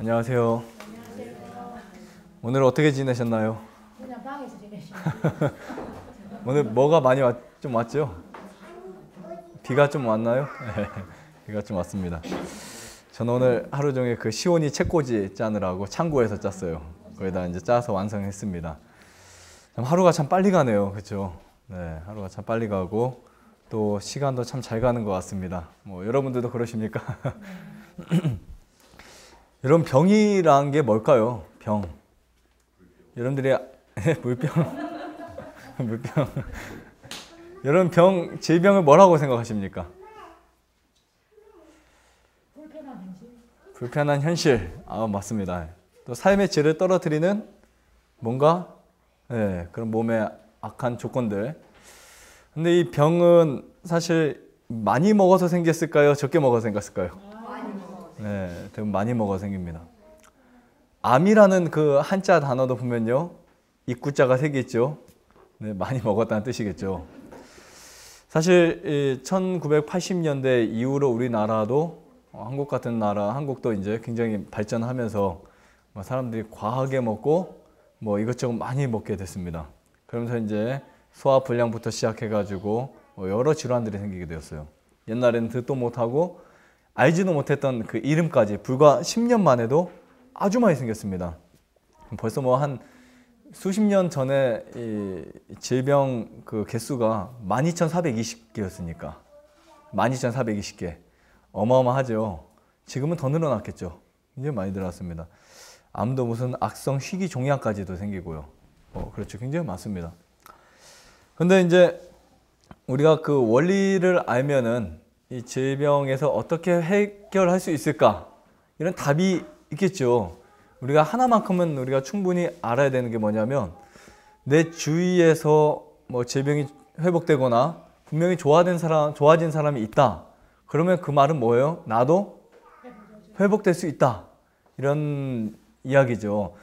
안녕하세요. 안녕하세요. 오늘 어떻게 지내셨나요? 그냥 방에서 지내셨어요. 오늘 뭐가 많이 왔, 좀 왔죠? 비가 좀 왔나요? 비가 좀 왔습니다. 저는 오늘 하루 종일 그 시온이 책꽂이 짜느라고 창고에서 짰어요. 거기다 이제 짜서 완성했습니다. 참 하루가 참 빨리 가네요. 그렇죠? 네, 하루가 참 빨리 가고 또 시간도 참 잘 가는 것 같습니다. 뭐 여러분들도 그러십니까? 네. 여러분 병이란 게 뭘까요? 병. 여러분들이 아, 물병. 물병. 여러분 병 질병을 뭐라고 생각하십니까? 불편한 현실. 불편한 현실. 아 맞습니다. 또 삶의 질을 떨어뜨리는 뭔가 네, 그런 몸의 악한 조건들. 근데 이 병은 사실 많이 먹어서 생겼을까요? 적게 먹어서 생겼을까요? 네, 되게 많이 먹어 생깁니다. 암이라는 그 한자 단어도 보면요. 입구자가 세개죠 네, 많이 먹었다는 뜻이겠죠. 사실 1980년대 이후로 우리나라도 어, 한국 같은 나라, 한국도 이제 굉장히 발전하면서 뭐 사람들이 과하게 먹고 뭐 이것저것 많이 먹게 됐습니다. 그러면서 이제 소화 불량부터 시작해가지고 뭐 여러 질환들이 생기게 되었어요. 옛날에는 듣도 못하고 알지도 못했던 그 이름까지 불과 10년 만에도 아주 많이 생겼습니다. 벌써 뭐 한 수십 년 전에 이 질병 그 개수가 12,420개였으니까 12,420개 어마어마하죠. 지금은 더 늘어났겠죠. 굉장히 많이 늘어났습니다. 암도 무슨 악성 희귀 종양까지도 생기고요. 어, 그렇죠. 굉장히 많습니다. 근데 이제 우리가 그 원리를 알면은 이 질병에서 어떻게 해결할 수 있을까? 이런 답이 있겠죠. 우리가 하나만큼은 우리가 충분히 알아야 되는 게 뭐냐면 내 주위에서 뭐 질병이 회복되거나 분명히 좋아진 사람, 좋아진 사람이 있다. 그러면 그 말은 뭐예요? 나도 회복될 수 있다. 이런 이야기죠.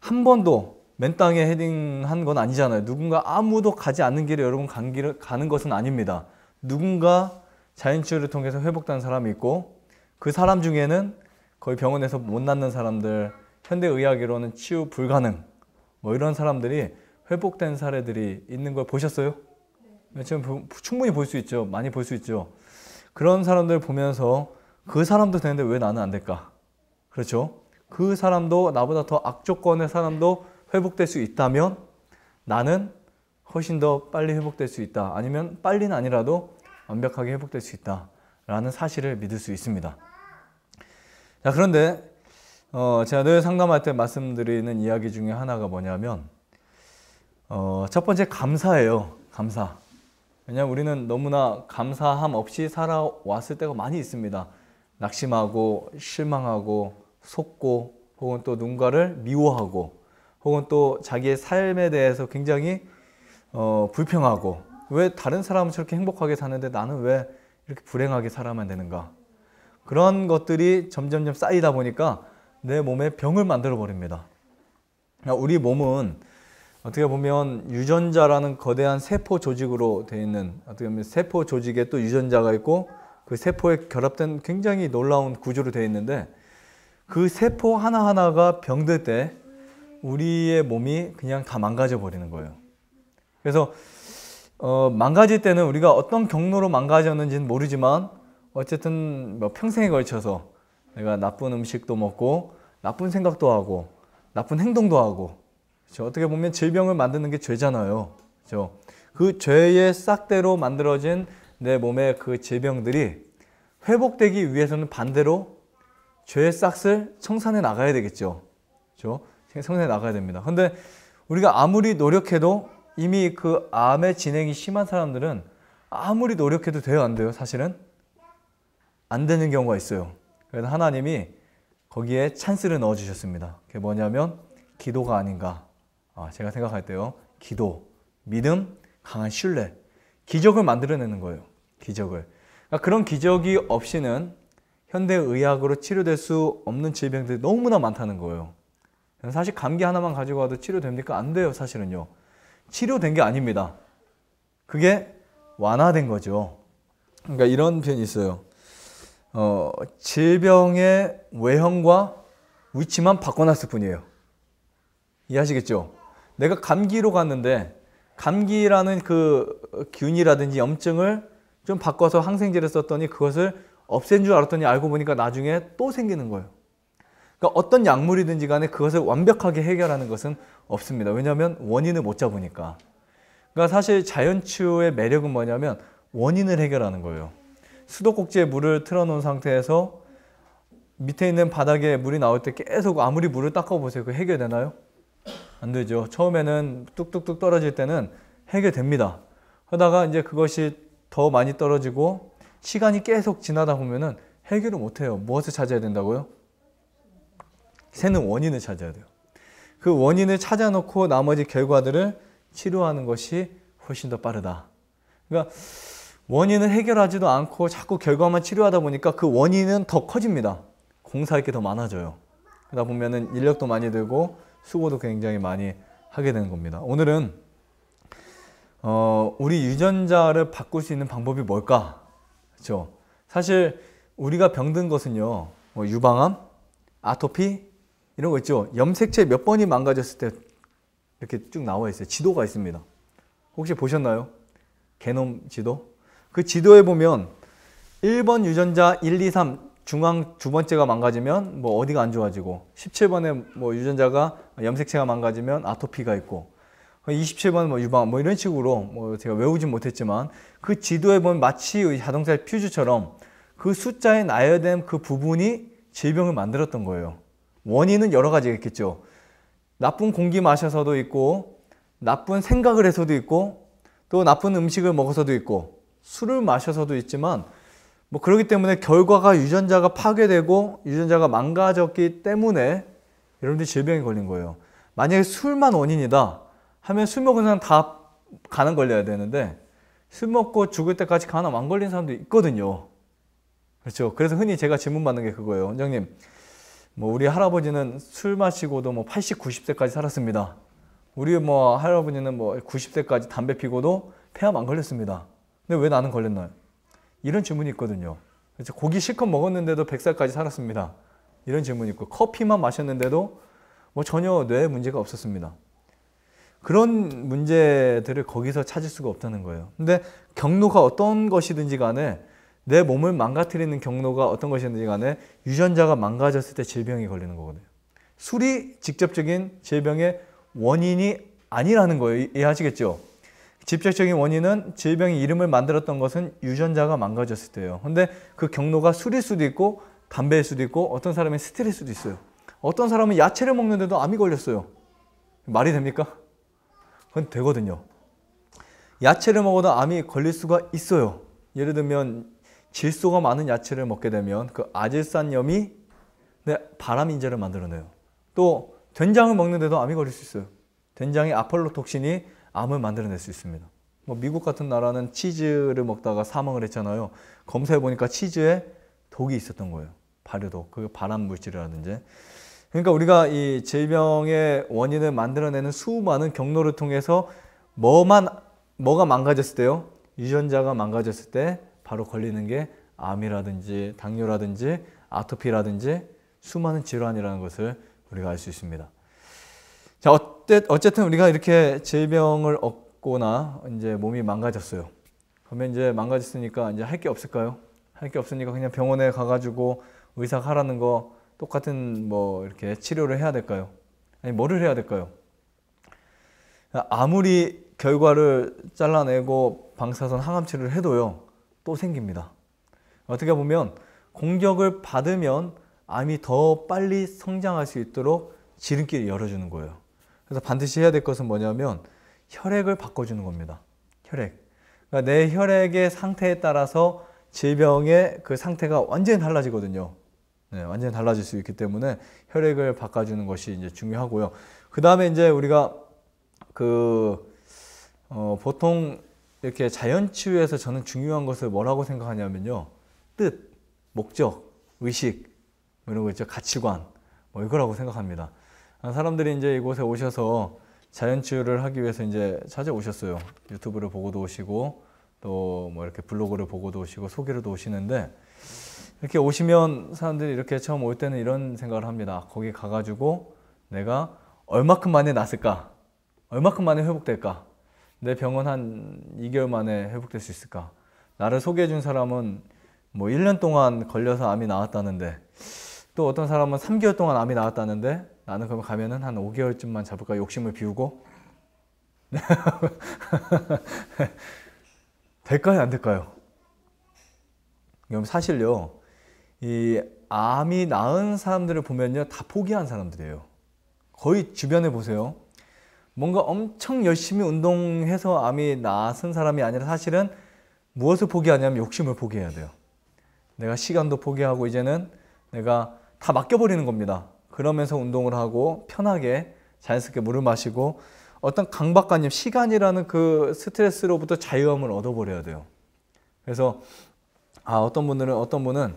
한 번도 맨 땅에 헤딩한 건 아니잖아요. 누군가 아무도 가지 않는 길에 여러분 간 길을 가는 것은 아닙니다. 누군가 자연치유를 통해서 회복된 사람이 있고 그 사람 중에는 거의 병원에서 못 낫는 사람들, 현대의학으로는 치유 불가능 뭐 이런 사람들이 회복된 사례들이 있는 걸 보셨어요? 네. 지금 충분히 볼 수 있죠. 많이 볼 수 있죠. 그런 사람들 보면서 그 사람도 되는데 왜 나는 안 될까? 그렇죠? 그 사람도 나보다 더 악조건의 사람도 회복될 수 있다면 나는 훨씬 더 빨리 회복될 수 있다. 아니면 빨리는 아니라도 완벽하게 회복될 수 있다라는 사실을 믿을 수 있습니다. 자, 그런데 어, 제가 늘 상담할 때 말씀드리는 이야기 중에 하나가 뭐냐면 어, 첫 번째 감사예요. 감사. 왜냐하면 우리는 너무나 감사함 없이 살아왔을 때가 많이 있습니다. 낙심하고 실망하고 속고 혹은 또 누군가를 미워하고 혹은 또 자기의 삶에 대해서 굉장히 어, 불평하고 왜 다른 사람은 저렇게 행복하게 사는데 나는 왜 이렇게 불행하게 살아만 되는가? 그런 것들이 점점점 쌓이다 보니까 내 몸에 병을 만들어 버립니다. 아, 우리 몸은 어떻게 보면 유전자라는 거대한 세포 조직으로 되어 있는 어떻게 보면 세포 조직에 또 유전자가 있고 그 세포에 결합된 굉장히 놀라운 구조로 되어 있는데 그 세포 하나하나가 병들 때 우리의 몸이 그냥 다 망가져 버리는 거예요. 그래서 어, 망가질 때는 우리가 어떤 경로로 망가졌는지는 모르지만 어쨌든 뭐 평생에 걸쳐서 내가 나쁜 음식도 먹고 나쁜 생각도 하고 나쁜 행동도 하고 그렇죠? 어떻게 보면 질병을 만드는 게 죄잖아요. 그렇죠? 그 죄의 싹대로 만들어진 내 몸의 그 질병들이 회복되기 위해서는 반대로 죄의 싹을 청산해 나가야 되겠죠. 그렇죠? 청산해 나가야 됩니다. 근데 우리가 아무리 노력해도 이미 그 암의 진행이 심한 사람들은 아무리 노력해도 돼요, 안 돼요, 사실은? 안 되는 경우가 있어요. 그래서 하나님이 거기에 찬스를 넣어 주셨습니다. 그게 뭐냐면 기도가 아닌가. 아, 제가 생각할 때요. 기도, 믿음, 강한 신뢰, 기적을 만들어내는 거예요. 기적을. 그러니까 그런 기적이 없이는 현대 의학으로 치료될 수 없는 질병들이 너무나 많다는 거예요. 사실 감기 하나만 가지고 와도 치료됩니까? 안 돼요, 사실은요. 치료된 게 아닙니다. 그게 완화된 거죠. 그러니까 이런 표현이 있어요. 어, 질병의 외형과 위치만 바꿔놨을 뿐이에요. 이해하시겠죠? 내가 감기로 갔는데 감기라는 그 균이라든지 염증을 좀 바꿔서 항생제를 썼더니 그것을 없앤 줄 알았더니 알고 보니까 나중에 또 생기는 거예요. 그러니까 어떤 약물이든지 간에 그것을 완벽하게 해결하는 것은 없습니다. 왜냐하면 원인을 못 잡으니까. 그러니까 사실 자연치유의 매력은 뭐냐면 원인을 해결하는 거예요. 수도꼭지에 물을 틀어놓은 상태에서 밑에 있는 바닥에 물이 나올 때 계속 아무리 물을 닦아보세요. 그 해결되나요? 안 되죠. 처음에는 뚝뚝뚝 떨어질 때는 해결됩니다. 하다가 이제 그것이 더 많이 떨어지고 시간이 계속 지나다 보면은 해결을 못해요. 무엇을 찾아야 된다고요? 새는 원인을 찾아야 돼요. 그 원인을 찾아놓고 나머지 결과들을 치료하는 것이 훨씬 더 빠르다. 그러니까 원인을 해결하지도 않고 자꾸 결과만 치료하다 보니까 그 원인은 더 커집니다. 공사할 게 더 많아져요. 그러다 보면은 인력도 많이 들고 수고도 굉장히 많이 하게 되는 겁니다. 오늘은 어, 우리 유전자를 바꿀 수 있는 방법이 뭘까? 그렇죠. 사실 우리가 병든 것은요, 뭐 유방암, 아토피, 이런 거 있죠. 염색체 몇 번이 망가졌을 때 이렇게 쭉 나와 있어요. 지도가 있습니다. 혹시 보셨나요? 개놈 지도? 그 지도에 보면 1번 유전자 1, 2, 3 중앙 두 번째가 망가지면 뭐 어디가 안 좋아지고 17번에 뭐 유전자가 염색체가 망가지면 아토피가 있고 27번 뭐 유방 뭐 이런 식으로 뭐 제가 외우진 못했지만 그 지도에 보면 마치 자동차의 퓨즈처럼 그 숫자에 나열된 그 부분이 질병을 만들었던 거예요. 원인은 여러 가지가 있겠죠. 나쁜 공기 마셔서도 있고, 나쁜 생각을 해서도 있고, 또 나쁜 음식을 먹어서도 있고, 술을 마셔서도 있지만, 뭐 그러기 때문에 결과가 유전자가 파괴되고 유전자가 망가졌기 때문에 여러분들이 질병이 걸린 거예요. 만약에 술만 원인이다 하면 술 먹은 사람 다 간안 걸려야 되는데 술 먹고 죽을 때까지 간안 안 걸린 사람도 있거든요. 그렇죠. 그래서 흔히 제가 질문 받는 게 그거예요. 원장님, 뭐 우리 할아버지는 술 마시고도 뭐 80, 90세까지 살았습니다. 우리 뭐 할아버지는 뭐 90세까지 담배 피고도 폐암 안 걸렸습니다. 근데 왜 나는 걸렸나요? 이런 질문이 있거든요. 고기 실컷 먹었는데도 100살까지 살았습니다. 이런 질문이 있고 커피만 마셨는데도 뭐 전혀 뇌에 문제가 없었습니다. 그런 문제들을 거기서 찾을 수가 없다는 거예요. 근데 경로가 어떤 것이든지 간에 내 몸을 망가뜨리는 경로가 어떤 것이든지 간에 유전자가 망가졌을 때 질병이 걸리는 거거든요. 술이 직접적인 질병의 원인이 아니라는 거예요. 이해하시겠죠? 직접적인 원인은 질병의 이름을 만들었던 것은 유전자가 망가졌을 때예요. 근데 그 경로가 술일 수도 있고 담배일 수도 있고 어떤 사람은 스트레스도 있어요. 어떤 사람은 야채를 먹는데도 암이 걸렸어요. 말이 됩니까? 그건 되거든요. 야채를 먹어도 암이 걸릴 수가 있어요. 예를 들면 질소가 많은 야채를 먹게 되면 그 아질산염이 내 바람 인자를 만들어내요. 또 된장을 먹는데도 암이 걸릴 수 있어요. 된장의 아폴로톡신이 암을 만들어낼 수 있습니다. 뭐 미국 같은 나라는 치즈를 먹다가 사망을 했잖아요. 검사해 보니까 치즈에 독이 있었던 거예요. 발효독, 그 발암 물질이라든지. 그러니까 우리가 이 질병의 원인을 만들어내는 수많은 경로를 통해서 뭐만 뭐가 망가졌을 때요, 유전자가 망가졌을 때 바로 걸리는 게 암이라든지 당뇨라든지 아토피라든지 수많은 질환이라는 것을 우리가 알 수 있습니다. 자, 어쨌든 우리가 이렇게 질병을 얻거나 이제 몸이 망가졌어요. 그러면 이제 망가졌으니까 이제 할 게 없을까요? 할 게 없으니까 그냥 병원에 가가지고 의사 하라는 거 똑같은 뭐 이렇게 치료를 해야 될까요? 아니, 뭐를 해야 될까요? 아무리 결과를 잘라내고 방사선 항암 치료를 해도요. 또 생깁니다. 어떻게 보면 공격을 받으면 암이 더 빨리 성장할 수 있도록 지름길을 열어주는 거예요. 그래서 반드시 해야 될 것은 뭐냐면 혈액을 바꿔주는 겁니다. 혈액. 그러니까 내 혈액의 상태에 따라서 질병의 그 상태가 완전히 달라지거든요. 네, 완전히 달라질 수 있기 때문에 혈액을 바꿔주는 것이 이제 중요하고요. 그 다음에 이제 우리가 그, 어, 보통 이렇게 자연치유에서 저는 중요한 것을 뭐라고 생각하냐면요. 뜻, 목적, 의식, 뭐 이런 거 있죠. 가치관, 뭐 이거라고 생각합니다. 아, 사람들이 이제 이곳에 오셔서 자연치유를 하기 위해서 이제 찾아오셨어요. 유튜브를 보고도 오시고, 또 뭐 이렇게 블로그를 보고도 오시고, 소개로도 오시는데, 이렇게 오시면 사람들이 이렇게 처음 올 때는 이런 생각을 합니다. 거기 가가지고 내가 얼마큼 많이 났을까? 얼마큼 많이 회복될까? 내 병은 한 2개월 만에 회복될 수 있을까? 나를 소개해 준 사람은 뭐 1년 동안 걸려서 암이 나왔다는데 또 어떤 사람은 3개월 동안 암이 나왔다는데 나는 그럼 가면은 한 5개월쯤만 잡을까 욕심을 비우고 될까요 안 될까요? 그럼 사실요 이 암이 나은 사람들을 보면요 다 포기한 사람들이에요. 거의 주변에 보세요. 뭔가 엄청 열심히 운동해서 암이 나선 사람이 아니라 사실은 무엇을 포기하냐면 욕심을 포기해야 돼요. 내가 시간도 포기하고 이제는 내가 다 맡겨버리는 겁니다. 그러면서 운동을 하고 편하게 자연스럽게 물을 마시고 어떤 강박관념, 시간이라는 그 스트레스로부터 자유함을 얻어버려야 돼요. 그래서 아 어떤 분들은 어떤 분은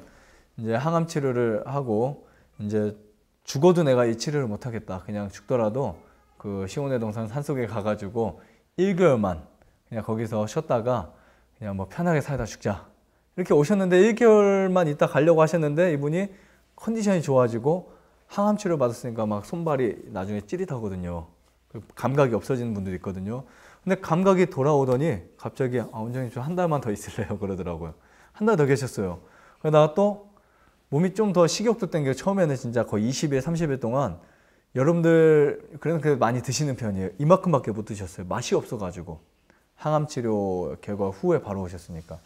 이제 항암 치료를 하고 이제 죽어도 내가 이 치료를 못하겠다. 그냥 죽더라도 그시온해 동산 산속에 가가지고 1개월만 그냥 거기서 쉬었다가 그냥 뭐 편하게 살다 죽자 이렇게 오셨는데 1개월만 있다 가려고 하셨는데 이분이 컨디션이 좋아지고 항암 치료 받았으니까 막 손발이 나중에 찌릿하거든요. 감각이 없어지는 분들이 있거든요. 근데 감각이 돌아오더니 갑자기 아, 원장님 저 한 달만 더 있을래요 그러더라고요. 한 달 더 계셨어요. 그러다가 또 몸이 좀 더 식욕도 땡겨 처음에는 진짜 거의 20일, 30일 동안 여러분들 그래도 많이 드시는 편이에요. 이만큼밖에 못 드셨어요. 맛이 없어가지고 항암 치료 결과 후에 바로 오셨으니까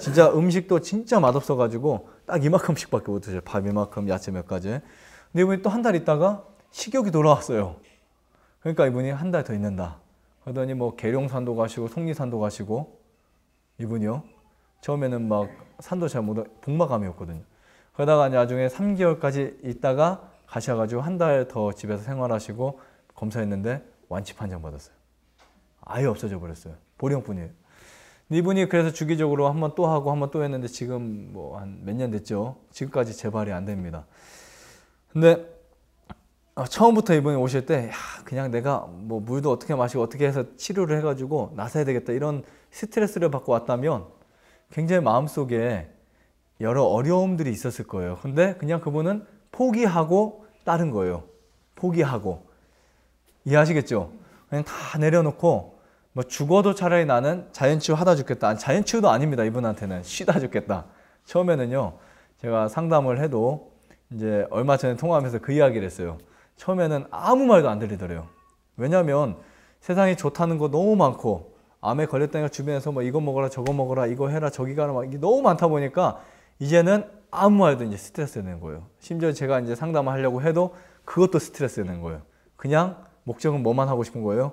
진짜 음식도 진짜 맛없어가지고 딱 이만큼씩밖에 못 드셔요. 밥 이만큼, 야채 몇 가지. 근데 이분이 또 한 달 있다가 식욕이 돌아왔어요. 그러니까 이분이 한 달 더 있는다. 그러더니 뭐 계룡산도 가시고 속리산도 가시고 이분이요. 처음에는 막 산도 잘 못, 복막감이었거든요. 그러다가 나중에 3개월까지 있다가 가셔가지고 한 달 더 집에서 생활하시고 검사했는데 완치 판정 받았어요. 아예 없어져 버렸어요. 보령뿐이에요. 이분이 그래서 주기적으로 한 번 또 하고 한 번 또 했는데 지금 뭐 한 몇 년 됐죠. 지금까지 재발이 안 됩니다. 근데 아, 처음부터 이분이 오실 때 야, 그냥 내가 뭐 물도 어떻게 마시고 어떻게 해서 치료를 해가지고 나서야 되겠다 이런 스트레스를 받고 왔다면 굉장히 마음속에 여러 어려움들이 있었을 거예요. 근데 그냥 그분은 포기하고 따른 거예요. 포기하고. 이해하시겠죠? 그냥 다 내려놓고 뭐 죽어도 차라리 나는 자연치유 하다 죽겠다. 아니, 자연치유도 아닙니다. 이분한테는 쉬다 죽겠다. 처음에는요. 제가 상담을 해도 이제 얼마 전에 통화하면서 그 이야기를 했어요. 처음에는 아무 말도 안 들리더래요. 왜냐면 세상이 좋다는 거 너무 많고 암에 걸렸다니까 주변에서 뭐 이거 먹어라 저거 먹어라 이거 해라 저기 가라 막 이게 너무 많다 보니까 이제는 아무 말도 이제 스트레스 되는 거예요. 심지어 제가 이제 상담을 하려고 해도 그것도 스트레스 되는 거예요. 그냥 목적은 뭐만 하고 싶은 거예요?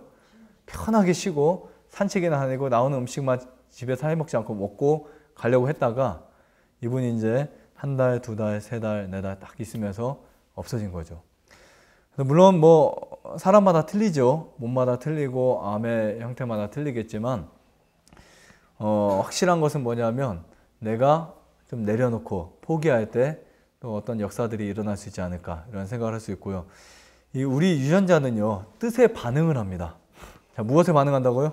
편하게 쉬고 산책이나 하고 나오는 음식만 집에서 해 먹지 않고 먹고 가려고 했다가 이분이 이제 한 달, 두 달, 세 달, 네 달 딱 있으면서 없어진 거죠. 물론 뭐 사람마다 틀리죠. 몸마다 틀리고 암의 형태마다 틀리겠지만 어, 확실한 것은 뭐냐면 내가 좀 내려놓고 포기할 때 또 어떤 역사들이 일어날 수 있지 않을까 이런 생각을 할 수 있고요. 이 우리 유전자는요 뜻에 반응을 합니다. 자 무엇에 반응한다고요?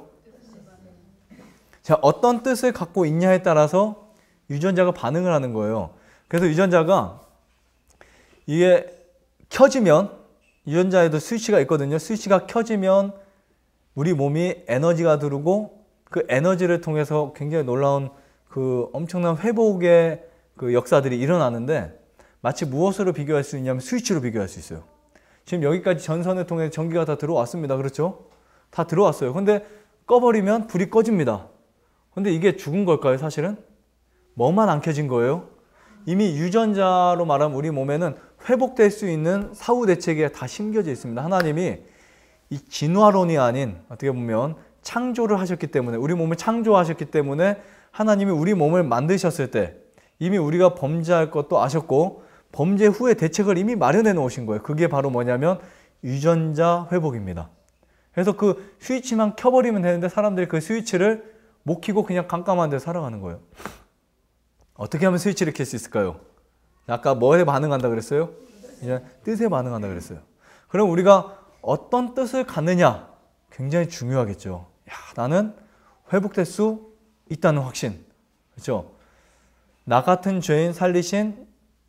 자 어떤 뜻을 갖고 있냐에 따라서 유전자가 반응을 하는 거예요. 그래서 유전자가 이게 켜지면 유전자에도 스위치가 있거든요. 스위치가 켜지면 우리 몸이 에너지가 들어오고 그 에너지를 통해서 굉장히 놀라운 그 엄청난 회복의 그 역사들이 일어나는데 마치 무엇으로 비교할 수 있냐면 스위치로 비교할 수 있어요. 지금 여기까지 전선을 통해 전기가 다 들어왔습니다. 그렇죠? 다 들어왔어요. 근데 꺼버리면 불이 꺼집니다. 근데 이게 죽은 걸까요, 사실은? 뭐만 안 켜진 거예요? 이미 유전자로 말하면 우리 몸에는 회복될 수 있는 사후 대책이 다 심겨져 있습니다. 하나님이 이 진화론이 아닌 어떻게 보면 창조를 하셨기 때문에 우리 몸을 창조하셨기 때문에 하나님이 우리 몸을 만드셨을 때 이미 우리가 범죄할 것도 아셨고 범죄 후에 대책을 이미 마련해 놓으신 거예요. 그게 바로 뭐냐면 유전자 회복입니다. 그래서 그 스위치만 켜버리면 되는데 사람들이 그 스위치를 못 켜고 그냥 깜깜한 데 살아가는 거예요. 어떻게 하면 스위치를 켤 수 있을까요? 아까 뭐에 반응한다 그랬어요? 이제 뜻에 반응한다 그랬어요. 그럼 우리가 어떤 뜻을 갖느냐 굉장히 중요하겠죠. 야, 나는 회복될 수 있다는 확신. 그렇죠? 나 같은 죄인 살리신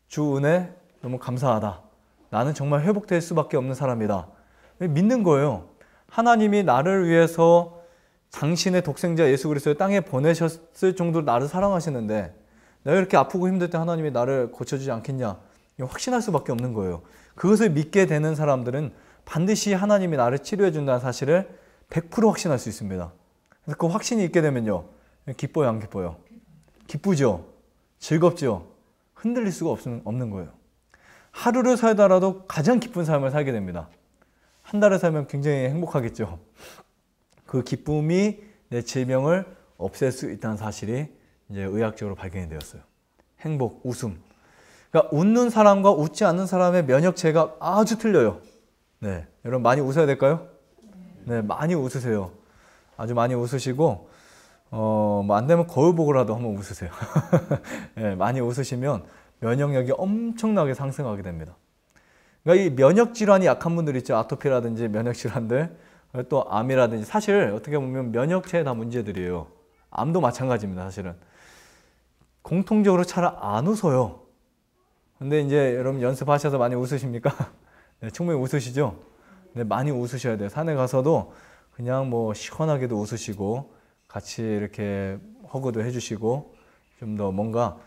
주 은혜 너무 감사하다. 나는 정말 회복될 수밖에 없는 사람이다. 믿는 거예요. 하나님이 나를 위해서 당신의 독생자 예수 그리스도를 땅에 보내셨을 정도로 나를 사랑하시는데 내가 이렇게 아프고 힘들 때 하나님이 나를 고쳐주지 않겠냐 확신할 수밖에 없는 거예요. 그것을 믿게 되는 사람들은 반드시 하나님이 나를 치료해 준다는 사실을 100% 확신할 수 있습니다. 그 확신이 있게 되면요. 기뻐요, 안 기뻐요? 기쁘죠? 즐겁죠? 흔들릴 수가 없는, 없는 거예요. 하루를 살다라도 가장 기쁜 삶을 살게 됩니다. 한 달을 살면 굉장히 행복하겠죠. 그 기쁨이 내 질병을 없앨 수 있다는 사실이 이제 의학적으로 발견이 되었어요. 행복, 웃음. 그러니까 웃는 사람과 웃지 않는 사람의 면역체가 아주 틀려요. 네. 여러분 많이 웃어야 될까요? 네, 많이 웃으세요. 아주 많이 웃으시고 어, 뭐안 되면 거울 보고라도 한번 웃으세요. 예, 많이 웃으시면 면역력이 엄청나게 상승하게 됩니다. 그러니까 이 면역 질환이 약한 분들 있죠. 아토피라든지 면역 질환들, 또 암이라든지 사실 어떻게 보면 면역체에 다 문제들이에요. 암도 마찬가지입니다, 사실은. 공통적으로 잘안 웃어요. 근데 이제 여러분 연습하셔서 많이 웃으십니까? 네, 충분히 웃으시죠? 네, 많이 웃으셔야 돼요. 산에 가서도 그냥 뭐 시원하게도 웃으시고 같이 이렇게 허그도 해주시고 좀 더 뭔가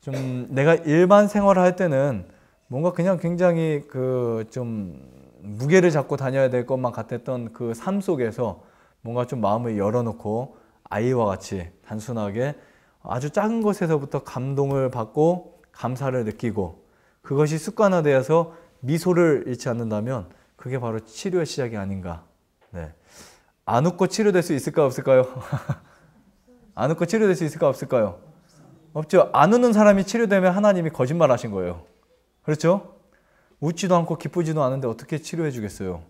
좀 내가 일반 생활을 할 때는 뭔가 그냥 굉장히 그 좀 무게를 잡고 다녀야 될 것만 같았던 그 삶 속에서 뭔가 좀 마음을 열어놓고 아이와 같이 단순하게 아주 작은 것에서부터 감동을 받고 감사를 느끼고 그것이 습관화되어서 미소를 잃지 않는다면 그게 바로 치료의 시작이 아닌가 안 웃고 치료될 수 있을까 없을까요? 안 웃고 치료될 수 있을까 없을까요? 없죠. 안 웃는 사람이 치료되면 하나님이 거짓말 하신 거예요. 그렇죠? 웃지도 않고 기쁘지도 않은데 어떻게 치료해 주겠어요?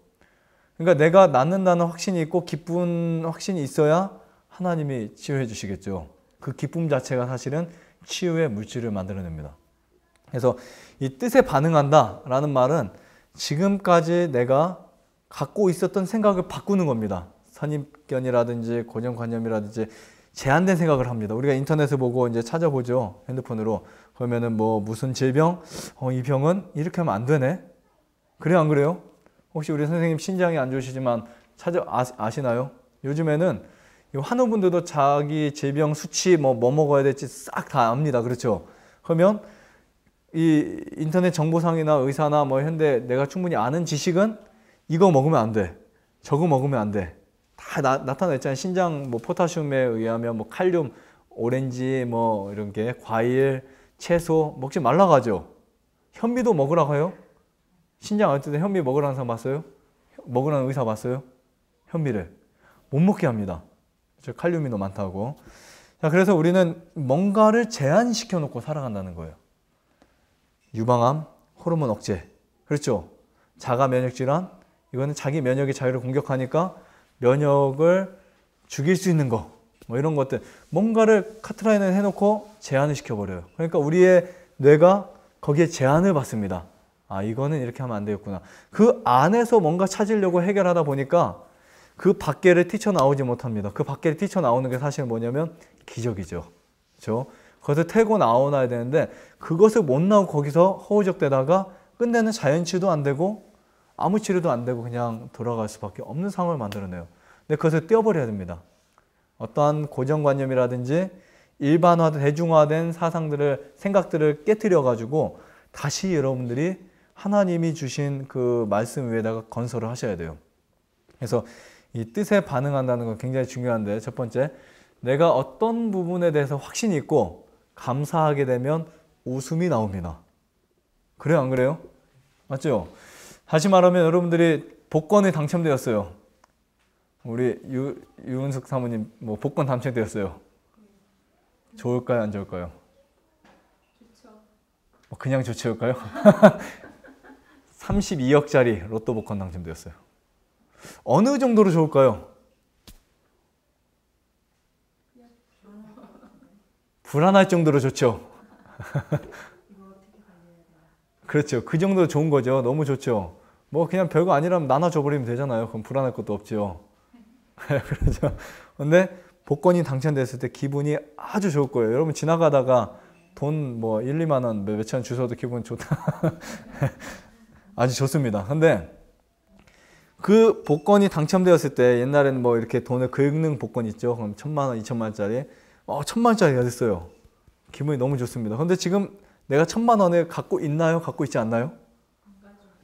그러니까 내가 낫는다는 확신이 있고 기쁜 확신이 있어야 하나님이 치유해 주시겠죠. 그 기쁨 자체가 사실은 치유의 물질을 만들어냅니다. 그래서 이 뜻에 반응한다 라는 말은 지금까지 내가 갖고 있었던 생각을 바꾸는 겁니다. 선입견이라든지 고정관념이라든지 제한된 생각을 합니다. 우리가 인터넷을 보고 이제 찾아보죠. 핸드폰으로. 그러면은 뭐 무슨 질병? 어, 이 병은 이렇게 하면 안 되네. 그래 안 그래요? 혹시 우리 선생님 신장이 안 좋으시지만 찾아 아, 시나요 요즘에는 환우분들도 자기 질병 수치 뭐, 뭐 먹어야 될지 싹 다 압니다. 그렇죠? 그러면 이 인터넷 정보상이나 의사나 뭐 현대 내가 충분히 아는 지식은 이거 먹으면 안 돼. 저거 먹으면 안 돼. 다 나, 타나 있잖아요. 신장 뭐 포타슘에 의하면 뭐 칼륨, 오렌지 뭐 이런 게 과일, 채소 먹지 뭐 말라 가죠. 현미도 먹으라고 해요. 신장 안 뜯어 현미 먹으라는 사람 봤어요? 먹으라는 의사 봤어요? 현미를 못 먹게 합니다. 칼륨이 너무 많다고. 자, 그래서 우리는 뭔가를 제한시켜 놓고 살아간다는 거예요. 유방암, 호르몬 억제. 그렇죠? 자가 면역 질환. 이거는 자기 면역이 자기를 공격하니까 면역을 죽일 수 있는 거, 뭐 이런 것들. 뭔가를 카트라인에 해놓고 제한을 시켜버려요. 그러니까 우리의 뇌가 거기에 제한을 받습니다. 아, 이거는 이렇게 하면 안 되겠구나. 그 안에서 뭔가 찾으려고 해결하다 보니까 그 밖에를 뛰쳐나오지 못합니다. 그 밖에를 뛰쳐나오는 게 사실 뭐냐면 기적이죠. 그렇죠? 그것을 태고 나오나야 되는데 그것을 못 나오고 거기서 허우적대다가 끝내는 자연치도 안 되고 아무 치료도 안 되고 그냥 돌아갈 수밖에 없는 상황을 만들어내요. 근데 그것을 떼어버려야 됩니다. 어떠한 고정관념이라든지 일반화 대중화된 사상들을 생각들을 깨뜨려 가지고 다시 여러분들이 하나님이 주신 그 말씀 위에다가 건설을 하셔야 돼요. 그래서 이 뜻에 반응한다는 건 굉장히 중요한데 첫 번째 내가 어떤 부분에 대해서 확신이 있고 감사하게 되면 웃음이 나옵니다. 그래요 안 그래요? 맞죠? 다시 말하면 여러분들이 복권에 당첨되었어요. 우리 유, 유은숙 사모님 뭐 복권 당첨되었어요. 좋을까요? 안 좋을까요? 좋죠. 뭐 그냥 좋죠일까요? 32억짜리 로또 복권 당첨되었어요. 어느 정도로 좋을까요? 불안할 정도로 좋죠. 그렇죠. 그 정도 좋은 거죠. 너무 좋죠. 뭐 그냥 별거 아니라면 나눠줘 버리면 되잖아요. 그럼 불안할 것도 없죠. 네, 그렇죠. 근데 복권이 당첨됐을 때 기분이 아주 좋을 거예요. 여러분 지나가다가 돈뭐 1, 2만 원, 뭐 몇천 원 주셔도 기분 좋다. 아주 좋습니다. 근데 그 복권이 당첨되었을 때 옛날에는 뭐 이렇게 돈을 긁는 복권 있죠. 그럼 천만 원, 이천만 원짜리. 어, 천만 원짜리가 됐어요. 기분이 너무 좋습니다. 근데 지금 내가 천만 원을 갖고 있나요? 갖고 있지 않나요?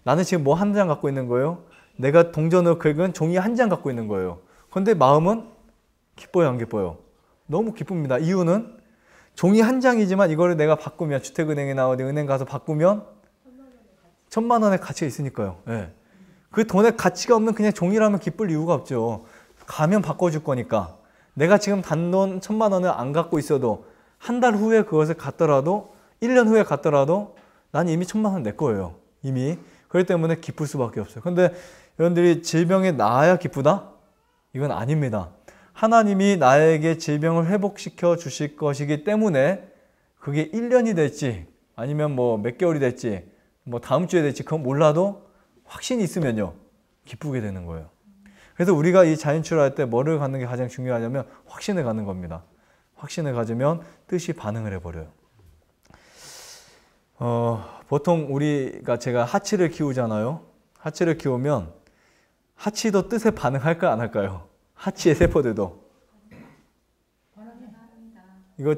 나는 지금 뭐 한 장 갖고 있는 거예요? 내가 동전으로 긁은 종이 한 장 갖고 있는 거예요. 근데 마음은 기뻐요, 안 기뻐요? 너무 기쁩니다. 이유는 종이 한 장이지만 이거를 내가 바꾸면 주택은행이나 어디 은행 가서 바꾸면 천만 원의 가치가 있으니까요. 네. 그 돈의 가치가 없는 그냥 종이라면 기쁠 이유가 없죠. 가면 바꿔줄 거니까. 내가 지금 단돈 천만 원을 안 갖고 있어도 한 달 후에 그것을 갖더라도 1년 후에 갔더라도 난 이미 천만 원 내 거예요. 이미. 그렇기 때문에 기쁠 수밖에 없어요. 근데 여러분들이 질병에 나아야 기쁘다? 이건 아닙니다. 하나님이 나에게 질병을 회복시켜 주실 것이기 때문에 그게 1년이 될지 아니면 뭐 몇 개월이 될지 뭐 다음 주에 될지 그건 몰라도 확신이 있으면요. 기쁘게 되는 거예요. 그래서 우리가 이 자연출할 때 뭐를 갖는 게 가장 중요하냐면 확신을 갖는 겁니다. 확신을 가지면 뜻이 반응을 해버려요. 어, 보통 우리가 제가 하치를 키우잖아요. 하치를 키우면 하치도 뜻에 반응할까 안 할까요? 하치의 세포들도 이거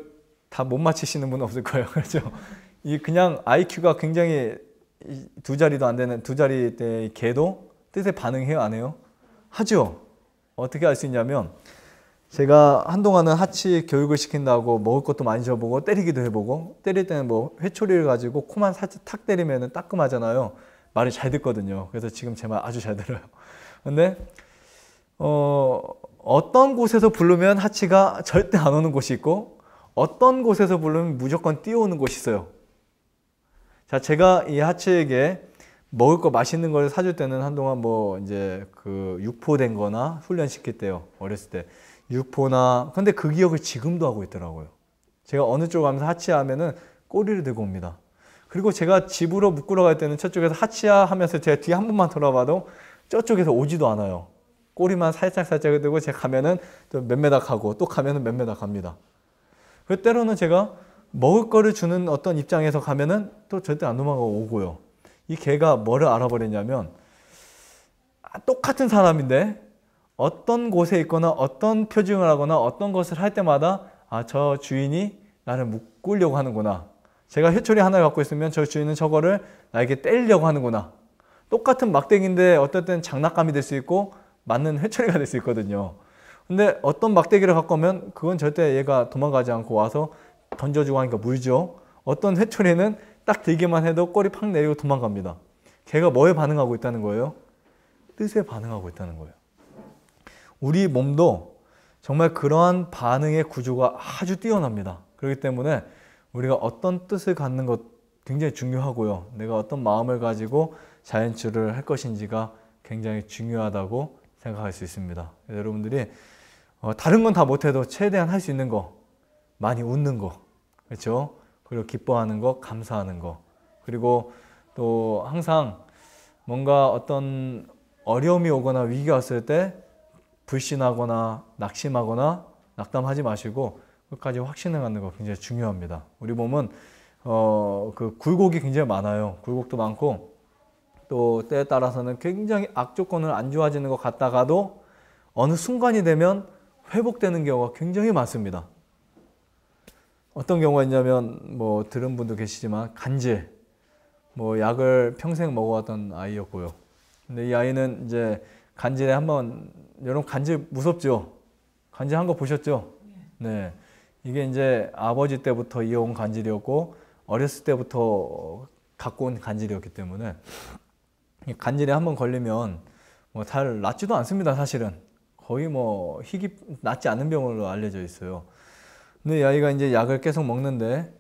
다 못 맞히시는 분 없을 거예요, 그렇죠? 이 그냥 IQ가 굉장히 두 자리도 안 되는 두 자리 때 개도 뜻에 반응해요, 안 해요? 하죠. 어떻게 알 수 있냐면 제가 한동안은 하치 교육을 시킨다고 먹을 것도 많 만져보고 때리기도 해보고 때릴 때는 뭐 회초리를 가지고 코만 살짝 탁 때리면 따끔하잖아요. 말을 잘 듣거든요. 그래서 지금 제 말 아주 잘 들어요. 근데 어, 어떤 곳에서 부르면 하치가 절대 안 오는 곳이 있고 어떤 곳에서 부르면 무조건 뛰어오는 곳이 있어요. 자, 제가 이 하치에게 먹을 거 맛있는 걸 사줄 때는 한동안 뭐 이제 그 육포된 거나 훈련시킬 때요. 어렸을 때. 육포나 근데 그 기억을 지금도 하고 있더라고요. 제가 어느 쪽 가면서 하치하면은 꼬리를 들고 옵니다. 그리고 제가 집으로 묶으러 갈 때는 저쪽에서 하치야 하면서 제가 뒤에 한 번만 돌아봐도 저쪽에서 오지도 않아요. 꼬리만 살짝 살짝 들고 제가 가면은 몇 메다 가고 또 가면은 몇 메다 갑니다. 그 때로는 제가 먹을 거를 주는 어떤 입장에서 가면은 또 절대 안 도망가고 오고요. 이 개가 뭐를 알아버렸냐면 아, 똑같은 사람인데 어떤 곳에 있거나 어떤 표징을 하거나 어떤 것을 할 때마다 아, 저 주인이 나를 묶으려고 하는구나. 제가 회초리 하나 갖고 있으면 저 주인은 저거를 나에게 떼려고 하는구나. 똑같은 막대기인데 어떨 땐 장난감이 될 수 있고 맞는 회초리가 될 수 있거든요. 근데 어떤 막대기를 갖고 오면 그건 절대 얘가 도망가지 않고 와서 던져주고 하니까 물죠. 어떤 회초리는 딱 들기만 해도 꼬리 팍 내리고 도망갑니다. 걔가 뭐에 반응하고 있다는 거예요? 뜻에 반응하고 있다는 거예요. 우리 몸도 정말 그러한 반응의 구조가 아주 뛰어납니다. 그렇기 때문에 우리가 어떤 뜻을 갖는 것 굉장히 중요하고요. 내가 어떤 마음을 가지고 자연치유를 할 것인지가 굉장히 중요하다고 생각할 수 있습니다. 여러분들이 어, 다른 건 다 못해도 최대한 할 수 있는 거 많이 웃는 거 그렇죠? 그리고 기뻐하는 거 감사하는 거 그리고 또 항상 뭔가 어떤 어려움이 오거나 위기가 왔을 때 불신하거나 낙심하거나 낙담하지 마시고 끝까지 확신을 갖는 거 굉장히 중요합니다. 우리 몸은 어, 그 굴곡이 굉장히 많아요. 굴곡도 많고 또 때에 따라서는 굉장히 악조건을 안 좋아지는 것 같다가도 어느 순간이 되면 회복되는 경우가 굉장히 많습니다. 어떤 경우가 있냐면 뭐 들은 분도 계시지만 간질 뭐 약을 평생 먹어왔던 아이였고요. 근데 이 아이는 이제 간질에 한번 여러분 간질 무섭죠? 간질한 거 보셨죠? 예. 네. 이게 이제 아버지 때부터 이어온 간질이었고 어렸을 때부터 갖고 온 간질이었기 때문에 간질에 한번 걸리면 뭐잘 낫지도 않습니다 사실은 거의 뭐 희귀 낫지 않은 병으로 알려져 있어요. 근데 이 아이가 이제 약을 계속 먹는데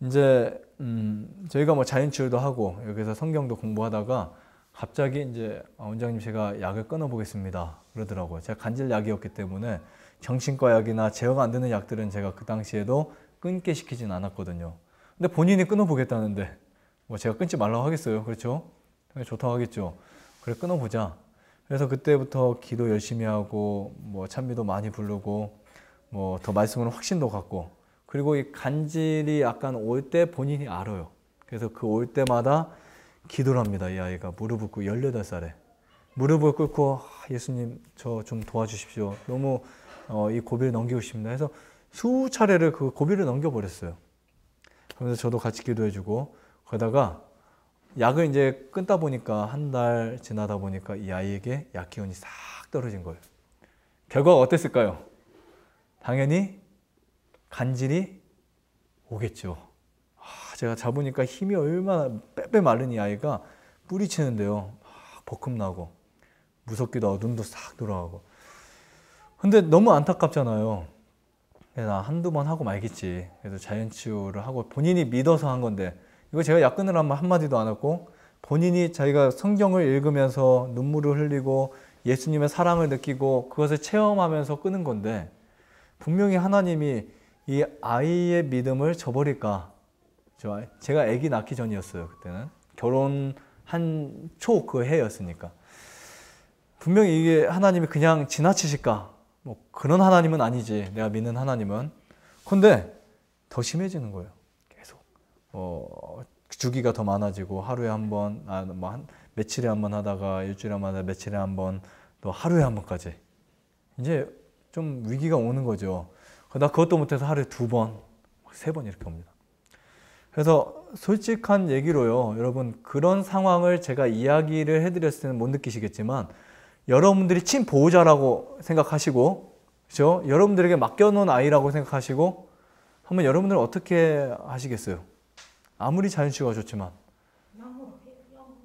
이제 음 저희가 뭐 자연 치유도 하고 여기서 성경도 공부하다가 갑자기 이제 어, 원장님 제가 약을 끊어보겠습니다 그러더라고요. 제가 간질약이었기 때문에 정신과 약이나 제어가 안 되는 약들은 제가 그 당시에도 끊게 시키진 않았거든요. 근데 본인이 끊어보겠다는데 뭐 제가 끊지 말라고 하겠어요. 그렇죠? 좋다고 하겠죠. 그래 끊어보자. 그래서 그때부터 기도 열심히 하고 뭐 찬미도 많이 부르고 뭐 더 말씀으로 확신도 갖고 그리고 이 간질이 약간 올 때 본인이 알아요. 그래서 그 올 때마다 기도를 합니다. 이 아이가 무릎을 꿇고 18살에 무릎을 꿇고 아, 예수님 저 좀 도와주십시오. 너무 어, 이 고비를 넘기고 싶습니다. 해서 수차례를 그 고비를 넘겨버렸어요. 그러서 저도 같이 기도해주고 그러다가 약을 이제 끊다 보니까 한 달 지나다 보니까 이 아이에게 약 기운이 싹 떨어진 거예요. 결과가 어땠을까요? 당연히 간질이 오겠죠. 제가 잡으니까 힘이 얼마나 빼빼 마른 이 아이가 뿌리치는데요. 막 버금나고 무섭기도 하고 눈도 싹 돌아가고. 근데 너무 안타깝잖아요. 예, 나 한두 번 하고 말겠지. 그래서 자연치유를 하고 본인이 믿어서 한 건데 이거 제가 약 끊으라면 한마디도 안 했고 본인이 자기가 성경을 읽으면서 눈물을 흘리고 예수님의 사랑을 느끼고 그것을 체험하면서 끄는 건데 분명히 하나님이 이 아이의 믿음을 저버릴까 저 제가 아기 낳기 전이었어요 그때는 결혼 한 초 그 해였으니까 분명히 이게 하나님이 그냥 지나치실까 뭐 그런 하나님은 아니지 내가 믿는 하나님은 근데 더 심해지는 거예요 계속 어, 주기가 더 많아지고 하루에 한 번 아, 뭐 한, 며칠에 한 번 하다가 일주일에 한 번 하다가 며칠에 한 번 또 하루에 한 번까지 이제 좀 위기가 오는 거죠 나 그것도 못해서 하루에 두 번, 세 번 이렇게 옵니다. 그래서 솔직한 얘기로요, 여러분, 그런 상황을 제가 이야기를 해드렸을 때는 못 느끼시겠지만, 여러분들이 친보호자라고 생각하시고, 그죠? 여러분들에게 맡겨놓은 아이라고 생각하시고, 한번 여러분들은 어떻게 하시겠어요? 아무리 자연치유가 좋지만.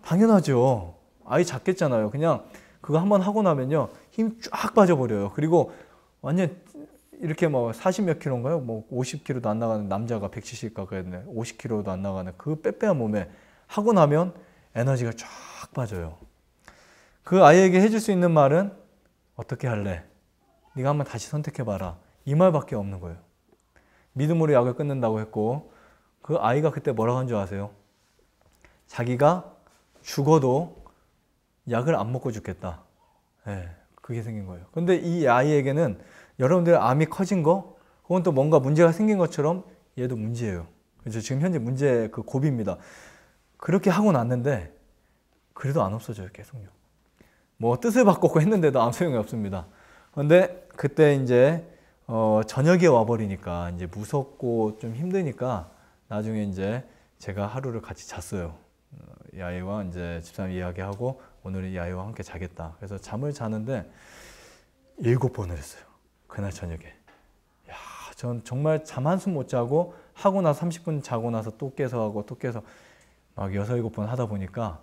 당연하죠. 아이 작겠잖아요. 그냥 그거 한번 하고 나면요, 힘 쫙 빠져버려요. 그리고 완전 이렇게 뭐 40몇 킬로인가요? 뭐 50킬로도 안 나가는 남자가 170 가까이 되네. 50킬로도 안 나가는 그 빼빼한 몸에 하고 나면 에너지가 쫙 빠져요. 그 아이에게 해줄 수 있는 말은 어떻게 할래? 네가 한번 다시 선택해봐라. 이 말밖에 없는 거예요. 믿음으로 약을 끊는다고 했고 그 아이가 그때 뭐라고 한줄 아세요? 자기가 죽어도 약을 안 먹고 죽겠다. 예, 네, 그게 생긴 거예요. 근데 이 아이에게는 여러분들 암이 커진 거 그건 또 뭔가 문제가 생긴 것처럼 얘도 문제예요. 그래 지금 현재 문제 그 고비입니다. 그렇게 하고 났는데 그래도 안 없어져요 계속요. 뭐 뜻을 바꾸고 했는데도 아무 소용이 없습니다. 그런데 그때 이제 어, 저녁에 와버리니까 이제 무섭고 좀 힘드니까 나중에 이제 제가 하루를 같이 잤어요. 어, 야이와 이제 집사람 이야기하고 오늘은 야이와 함께 자겠다. 그래서 잠을 자는데 일곱 번을 했어요. 그날 저녁에 야, 전 정말 잠 한숨 못 자고 하고 나서 30분 자고 나서 또 깨서 하고 또 깨서 막 여섯 일곱 번 하다 보니까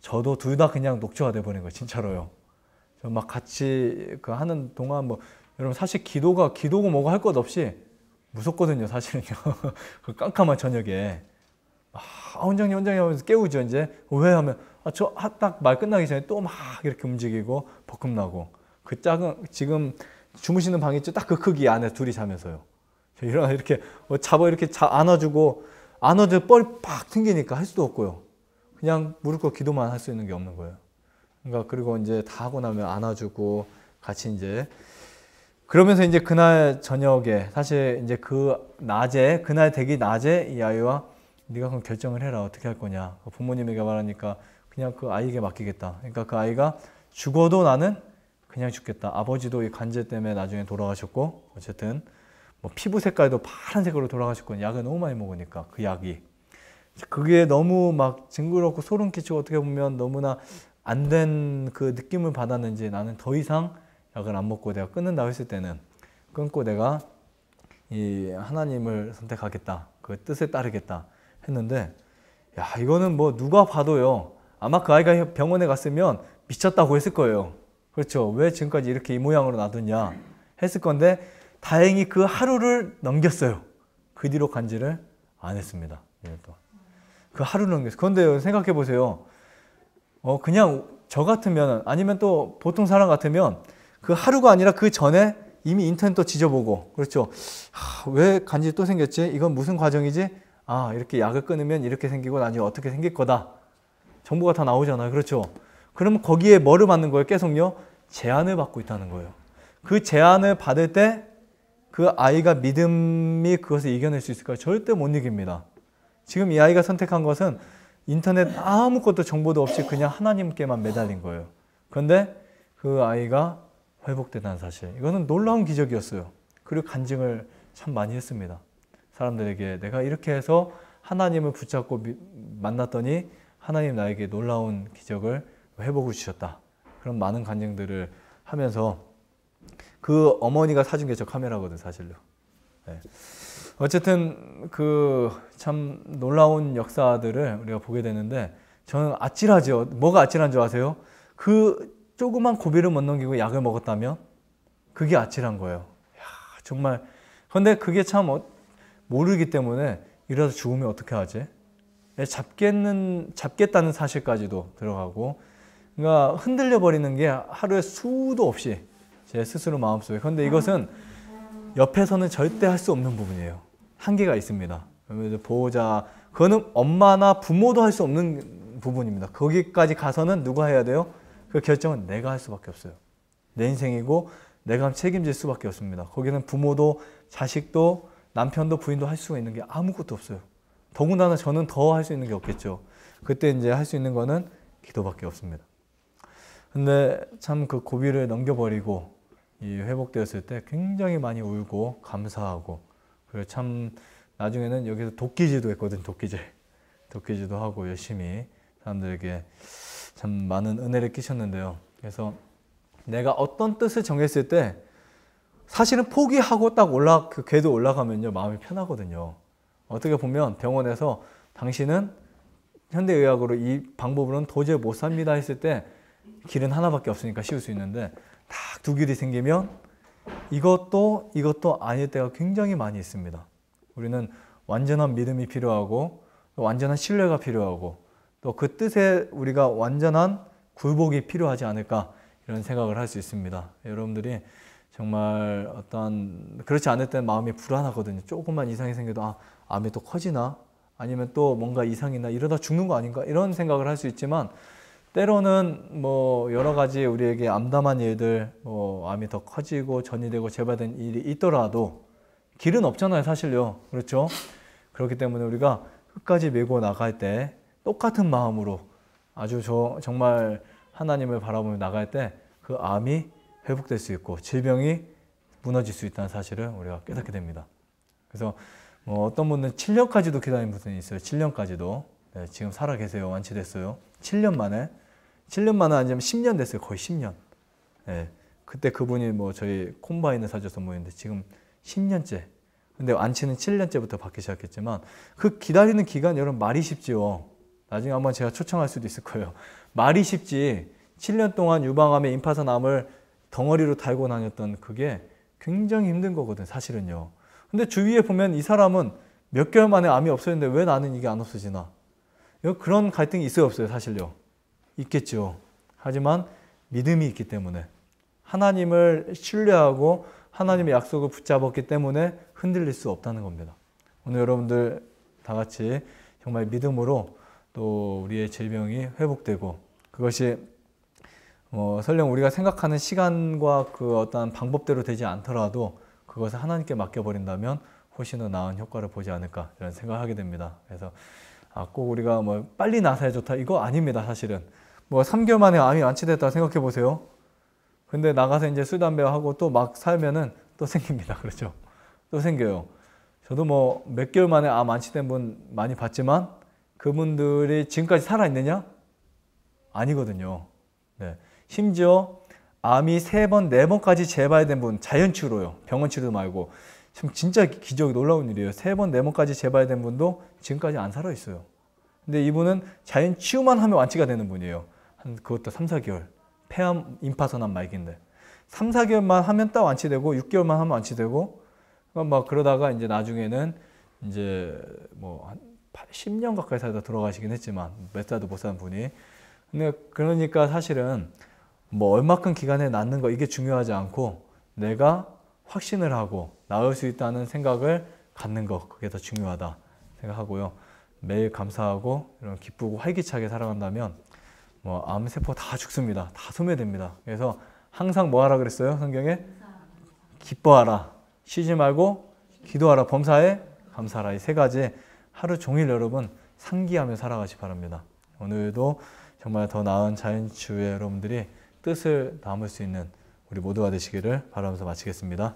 저도 둘 다 그냥 녹초가 돼 버린 거예요. 진짜로요. 저막 같이 그 하는 동안 뭐 여러분 사실 기도가 기도고 뭐고 할 것 없이 무섭거든요, 사실은요. 그 깜깜한 저녁에 아, 아, 원장님, 원장님 하면서 깨우죠, 이제. 왜 하면, 아, 저, 딱 말 끝나기 전에 또 막 이렇게 움직이고, 버금나고. 그 작은, 지금 주무시는 방 있죠? 딱 그 크기 안에 둘이 자면서요. 일어나 이렇게 뭐 잡아 이렇게 자, 안아주고 안아줘 뻘빡 튕기니까 할 수도 없고요. 그냥 무릎 꿇고 기도만 할 수 있는 게 없는 거예요. 그러니까 그리고 이제 다 하고 나면 안아주고 같이 이제 그러면서 이제 그날 저녁에 사실 이제 그 낮에 그날 되기 낮에 이 아이와 네가 그럼 결정을 해라 어떻게 할 거냐 그 부모님에게 말하니까 그냥 그 아이에게 맡기겠다. 그러니까 그 아이가 죽어도 나는 그냥 죽겠다. 아버지도 이 관절 때문에 나중에 돌아가셨고 어쨌든 뭐 피부 색깔도 파란색으로 돌아가셨고 약을 너무 많이 먹으니까 그 약이 그게 너무 막 징그럽고 소름 끼치고 어떻게 보면 너무나 안 된 그 느낌을 받았는지 나는 더 이상 약을 안 먹고 내가 끊는다고 했을 때는 끊고 내가 이 하나님을 선택하겠다. 그 뜻에 따르겠다 했는데 야 이거는 뭐 누가 봐도요 아마 그 아이가 병원에 갔으면 미쳤다고 했을 거예요 그렇죠. 왜 지금까지 이렇게 이 모양으로 놔뒀냐 했을 건데 다행히 그 하루를 넘겼어요. 그 뒤로 간지를 안 했습니다. 예, 그 하루 를 넘겼어요. 그런데 생각해 보세요. 어, 그냥 저 같으면 아니면 또 보통 사람 같으면 그 하루가 아니라 그 전에 이미 인터넷도 지져보고 그렇죠. 하, 왜 간지 또 생겼지? 이건 무슨 과정이지? 아 이렇게 약을 끊으면 이렇게 생기고 나중에 어떻게 생길 거다. 정보가 다 나오잖아요. 그렇죠. 그러면 거기에 뭐를 받는 거예요? 계속요? 제안을 받고 있다는 거예요. 그 제안을 받을 때 그 아이가 믿음이 그것을 이겨낼 수 있을까요? 절대 못 이깁니다. 지금 이 아이가 선택한 것은 인터넷 아무것도 정보도 없이 그냥 하나님께만 매달린 거예요. 그런데 그 아이가 회복된다는 사실. 이거는 놀라운 기적이었어요. 그리고 간증을 참 많이 했습니다. 사람들에게 내가 이렇게 해서 하나님을 붙잡고 만났더니 하나님 나에게 놀라운 기적을 회복을 주셨다. 그런 많은 간증들을 하면서 그 어머니가 사준 게 저 카메라거든 사실로. 네. 어쨌든 그 참 놀라운 역사들을 우리가 보게 되는데 저는 아찔하죠. 뭐가 아찔한 줄 아세요? 그 조그만 고비를 못 넘기고 약을 먹었다면 그게 아찔한 거예요. 야 정말. 근데 그게 참 어, 모르기 때문에 이러다 죽으면 어떻게 하지? 예, 잡겠는 잡겠다는 사실까지도 들어가고 그러니까 흔들려 버리는 게 하루에 수도 없이 제 스스로 마음속에. 그런데 이것은 옆에서는 절대 할 수 없는 부분이에요. 한계가 있습니다. 보호자 그거는 엄마나 부모도 할 수 없는 부분입니다. 거기까지 가서는 누가 해야 돼요? 그 결정은 내가 할 수밖에 없어요. 내 인생이고 내가 책임질 수밖에 없습니다. 거기는 부모도 자식도 남편도 부인도 할 수가 있는 게 아무것도 없어요. 더군다나 저는 더 할 수 있는 게 없겠죠. 그때 이제 할 수 있는 거는 기도밖에 없습니다. 근데 참 그 고비를 넘겨버리고 이 회복되었을 때 굉장히 많이 울고 감사하고 그리고 참 나중에는 여기서 도끼지도 했거든 도끼질 도끼지도 하고 열심히 사람들에게 참 많은 은혜를 끼셨는데요. 그래서 내가 어떤 뜻을 정했을 때 사실은 포기하고 딱 올라 그 궤도 올라가면요 마음이 편하거든요. 어떻게 보면 병원에서 당신은 현대의학으로 이 방법으로는 도저히 못 삽니다 했을 때 길은 하나밖에 없으니까 씌울 수 있는데 딱 두 길이 생기면 이것도 이것도 아닐 때가 굉장히 많이 있습니다. 우리는 완전한 믿음이 필요하고 완전한 신뢰가 필요하고 또 그 뜻에 우리가 완전한 굴복이 필요하지 않을까 이런 생각을 할 수 있습니다. 여러분들이 정말 어떤 그렇지 않을 때는 마음이 불안하거든요. 조금만 이상이 생겨도 아, 암이 또 커지나 아니면 또 뭔가 이상이나 이러다 죽는 거 아닌가 이런 생각을 할 수 있지만 때로는 뭐 여러 가지 우리에게 암담한 일들, 뭐 암이 더 커지고 전이 되고 재발된 일이 있더라도 길은 없잖아요, 사실요. 그렇죠? 그렇기 때문에 우리가 끝까지 메고 나갈 때 똑같은 마음으로 아주 저 정말 하나님을 바라보며 나갈 때 그 암이 회복될 수 있고 질병이 무너질 수 있다는 사실을 우리가 깨닫게 됩니다. 그래서 뭐 어떤 분은 7년까지도 기다리는 분이 있어요. 7년까지도. 네, 지금 살아 계세요. 완치됐어요. 7년 만에 7년 만에 아니면 10년 됐어요. 거의 10년. 예. 그때 그분이 뭐 저희 콤바인을 사줘서 모였는데 지금 10년째. 근데 안치는 7년째부터 받기 시작했지만 그 기다리는 기간 여러분 말이 쉽지요. 나중에 한번 제가 초청할 수도 있을 거예요. 말이 쉽지. 7년 동안 유방암에 임파선암을 덩어리로 달고 다녔던 그게 굉장히 힘든 거거든 사실은요. 근데 주위에 보면 이 사람은 몇 개월 만에 암이 없어졌는데 왜 나는 이게 안 없어지나? 그런 갈등이 있어요 없어요 사실요. 있겠죠. 하지만 믿음이 있기 때문에 하나님을 신뢰하고 하나님의 약속을 붙잡았기 때문에 흔들릴 수 없다는 겁니다. 오늘 여러분들 다 같이 정말 믿음으로 또 우리의 질병이 회복되고 그것이 어, 설령 우리가 생각하는 시간과 그어떠 방법대로 되지 않더라도 그것을 하나님께 맡겨버린다면 훨씬 더 나은 효과를 보지 않을까 이런 생각하게 됩니다. 그래서 아, 꼭 우리가 뭐 빨리 나서야 좋다 이거 아닙니다 사실은 뭐 3개월 만에 암이 완치됐다 생각해 보세요. 근데 나가서 이제 술, 담배 하고 또 막 살면은 또 생깁니다. 그렇죠? 또 생겨요. 저도 뭐 몇 개월 만에 암 완치된 분 많이 봤지만 그분들이 지금까지 살아있느냐? 아니거든요. 네. 심지어 암이 세 번, 네 번까지 재발된 분, 자연 치료요. 병원 치료 말고. 참 진짜 기적이 놀라운 일이에요. 세 번, 네 번까지 재발된 분도 지금까지 안 살아있어요. 근데 이분은 자연 치유만 하면 완치가 되는 분이에요. 한 그것도 3, 4개월. 폐암 임파선암 말기인데 3, 4개월만 하면 딱 완치되고 6개월만 하면 완치되고 막 그러다가 이제 나중에는 이제 뭐한 10년 가까이 살다 돌아가시긴 했지만 몇 살도 못 사는 분이 근데 그러니까 사실은 뭐 얼마큼 기간에 낫는 거 이게 중요하지 않고 내가 확신을 하고 나을 수 있다는 생각을 갖는 것 그게 더 중요하다 생각하고요 매일 감사하고 이런 기쁘고 활기차게 살아간다면 뭐 암세포 다 죽습니다. 다 소멸됩니다. 그래서 항상 뭐 하라 그랬어요? 성경에 기뻐하라. 쉬지 말고 기도하라. 범사에 감사하라. 이 세 가지 하루 종일 여러분 상기하며 살아가시 바랍니다. 오늘도 정말 더 나은 자연주의 여러분들이 뜻을 담을 수 있는 우리 모두가 되시기를 바라면서 마치겠습니다.